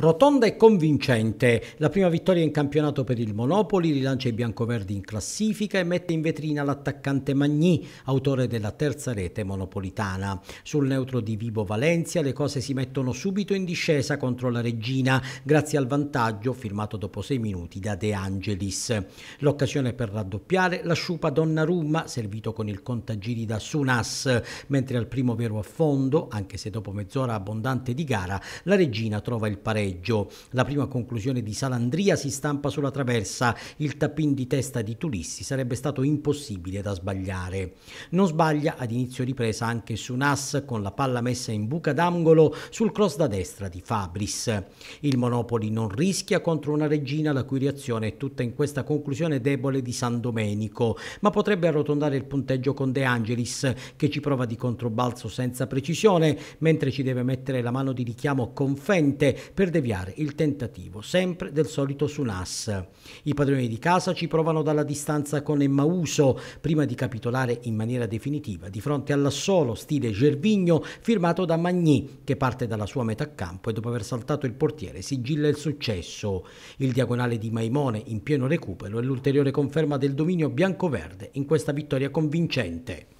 Rotonda e convincente, la prima vittoria in campionato per il Monopoli rilancia i biancoverdi in classifica e mette in vetrina l'attaccante Magni, autore della terza rete monopolitana. Sul neutro di Vibo Valencia le cose si mettono subito in discesa contro la Regina, grazie al vantaggio firmato dopo sei minuti da De Angelis. L'occasione per raddoppiare la sciupa Donnarumma, servito con il contagiri da Sunas, mentre al primo vero affondo, anche se dopo mezz'ora abbondante di gara, la Regina trova il pareggio pareggio. La prima conclusione di Salandria si stampa sulla traversa, il tappin di testa di Tulissi sarebbe stato impossibile da sbagliare. Non sbaglia ad inizio ripresa anche su Sunas con la palla messa in buca d'angolo sul cross da destra di Fabris. Il Monopoli non rischia contro una regina la cui reazione è tutta in questa conclusione debole di San Domenico, ma potrebbe arrotondare il punteggio con De Angelis che ci prova di controbalzo senza precisione, mentre ci deve mettere la mano di richiamo con Fente per deviare il tentativo sempre del solito Sunas. I padroni di casa ci provano dalla distanza con Emmauso prima di capitolare in maniera definitiva di fronte all'assolo stile Gervigno firmato da Magni che parte dalla sua metà campo e dopo aver saltato il portiere sigilla il successo. Il diagonale di Maimone in pieno recupero è l'ulteriore conferma del dominio bianco-verde in questa vittoria convincente.